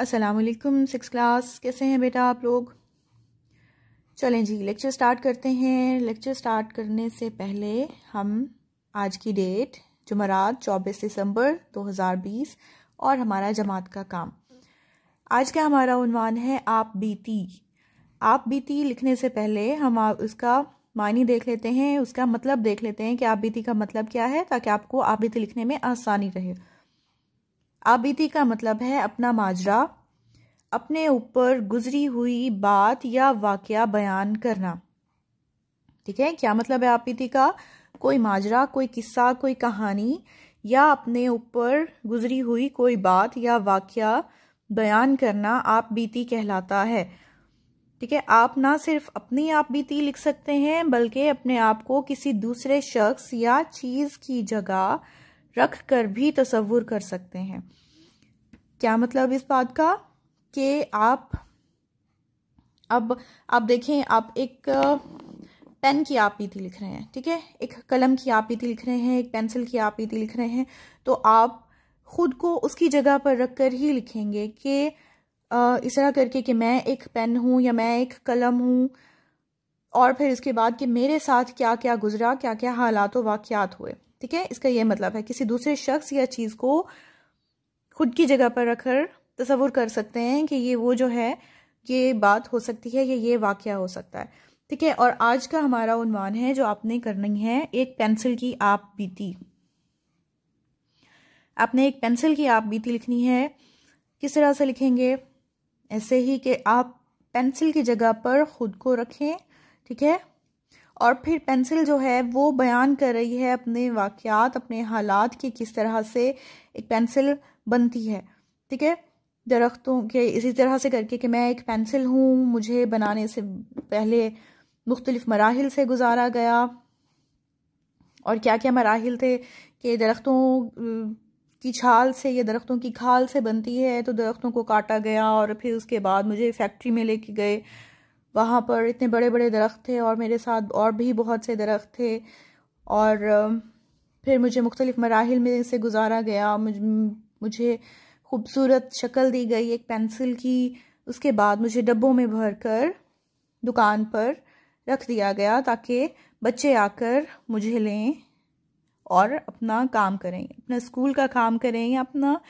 Aslam six class कैसे हैं बेटा आप लोग चलें जी लेक्चर स्टार्ट करते हैं लेक्चर स्टार्ट करने से पहले हम आज की डेट जमरात 24 दिसंबर 2020 और हमारा जमात का काम आज का हमारा उनवान है आप बीती आप बीती लिखने से पहले हम उसका मानी देख लेते हैं उसका मतलब देख लेते हैं कि आप बीती का मतलब क्या है ताकि आपको आप बीती लिखने में आसानी रहे आबिती का मतलब है अपना माजरा अपने ऊपर गुजरी हुई बात या वाक्य बयान करना ठीक है क्या मतलब है आपीति का कोई माजरा कोई किस्सा कोई कहानी या अपने ऊपर गुजरी हुई कोई बात या वाक्य बयान करना आप बीती कहलाता है ठीक है आप ना सिर्फ अपनी आप बीती लिख सकते हैं बल्कि अपने आप को किसी दूसरे शख्स या चीज़ की जगह रख कर भी तस्वुर कर सकते हैं क्या मतलब इस बात का कि आप अब आप देखें आप एक पेन की आपीति लिख रहे हैं ठीक है एक कलम की आपीति लिख रहे हैं एक पेंसिल की आपीति लिख रहे हैं तो आप खुद को उसकी जगह पर रख कर ही लिखेंगे कि इस तरह करके कि मैं एक पेन हूँ या मैं एक कलम हूँ और फिर इसके बाद कि मेरे साथ क्या क्या गुजरा क्या क्या हालात वाक़ हुए ठीक है इसका यह मतलब है किसी दूसरे शख्स या चीज़ को खुद की जगह पर रखकर तस्वुर कर सकते हैं कि ये वो जो है ये बात हो सकती है या ये वाक्य हो सकता है ठीक है और आज का हमारा उन्वान है जो आपने करनी है एक पेंसिल की आप बीती आपने एक पेंसिल की आप बीती लिखनी है किस तरह से लिखेंगे ऐसे ही कि आप पेंसिल की जगह पर ख़ुद को रखें ठीक है और फिर पेंसिल जो है वो बयान कर रही है अपने वाक़ात अपने हालात की किस तरह से एक पेंसिल बनती है ठीक है दरख्तों के इसी तरह से करके कि मैं एक पेंसिल हूँ मुझे बनाने से पहले मुख्तलिफ़ मराहल से गुजारा गया और क्या क्या मराहल थे कि दरख्तों की छाल से या दरख्तों की खाल से बनती है तो दरख्तों को काटा गया और फिर उसके बाद मुझे फैक्ट्री में लेके गए वहाँ पर इतने बड़े बड़े दरख्त थे और मेरे साथ और भी बहुत से दरख्त थे और फिर मुझे मुख्तलिफ मराहल में से गुजारा गया मुझे खूबसूरत शक्ल दी गई एक पेंसिल की उसके बाद मुझे डब्बों में भर कर दुकान पर रख दिया गया ताकि बच्चे आकर मुझे लें और अपना काम करें अपना स्कूल का काम करें या अपना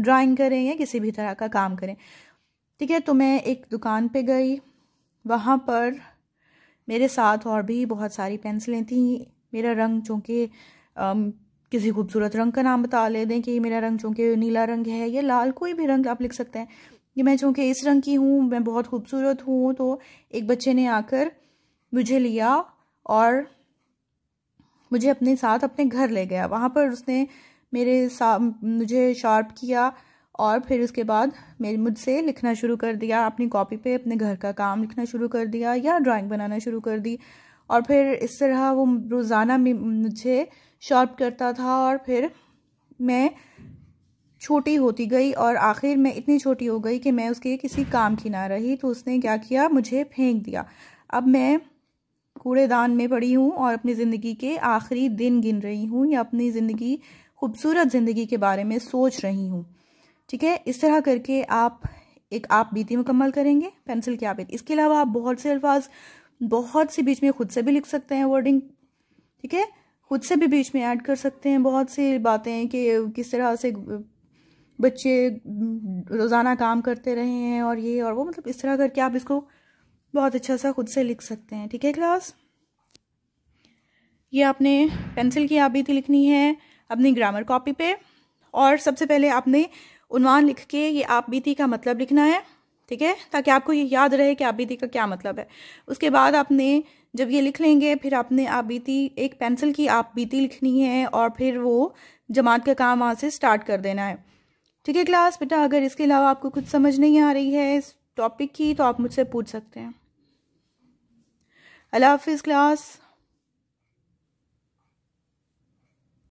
ड्राइंग करें या किसी भी तरह का काम करें ठीक है तो मैं एक दुकान पे गई वहाँ पर मेरे साथ और भी बहुत सारी पेंसिलें थी मेरा रंग चूँकि किसी खूबसूरत रंग का नाम बता ले दें कि मेरा रंग चूँकि नीला रंग है या लाल कोई भी रंग आप लिख सकते हैं कि मैं चूँकि इस रंग की हूँ मैं बहुत खूबसूरत हूँ तो एक बच्चे ने आकर मुझे लिया और मुझे अपने साथ अपने घर ले गया वहाँ पर उसने मेरे साथ मुझे शार्प किया और फिर उसके बाद मेरे मुझसे लिखना शुरू कर दिया अपनी कॉपी पे अपने घर का काम लिखना शुरू कर दिया या ड्राइंग बनाना शुरू कर दी और फिर इस तरह वो रोज़ाना मुझे शॉर्प करता था और फिर मैं छोटी होती गई और आखिर मैं इतनी छोटी हो गई कि मैं उसके किसी काम की ना रही तो उसने क्या किया मुझे फेंक दिया अब मैं कूड़ेदान में पड़ी हूँ और अपनी ज़िंदगी के आखिरी दिन गिन रही हूँ या अपनी ज़िंदगी खूबसूरत ज़िंदगी के बारे में सोच रही हूँ ठीक है इस तरह करके आप एक आप बीती मुकम्मल करेंगे पेंसिल की आप इसके अलावा आप बहुत से अल्फाज बहुत से बीच में खुद से भी लिख सकते हैं वर्डिंग ठीक है खुद से भी बीच में ऐड कर सकते हैं बहुत सी बातें कि किस तरह से बच्चे रोज़ाना काम करते रहे हैं और ये और वो मतलब इस तरह करके आप इसको बहुत अच्छा सा खुद से लिख सकते हैं ठीक है क्लास ये आपने पेंसिल की आबीती लिखनी है अपनी ग्रामर कॉपी पे और सबसे पहले आपने उनवान लिख के ये आप बीती का मतलब लिखना है ठीक है ताकि आपको ये याद रहे कि आप बीती का क्या मतलब है उसके बाद आपने जब ये लिख लेंगे फिर आपने आप बीती एक पेंसिल की आप बीती लिखनी है और फिर वो जमात का काम वहाँ से स्टार्ट कर देना है ठीक है क्लास बेटा अगर इसके अलावा आपको कुछ समझ नहीं आ रही है इस टॉपिक की तो आप मुझसे पूछ सकते हैं अल्लाह हाफिज़ क्लास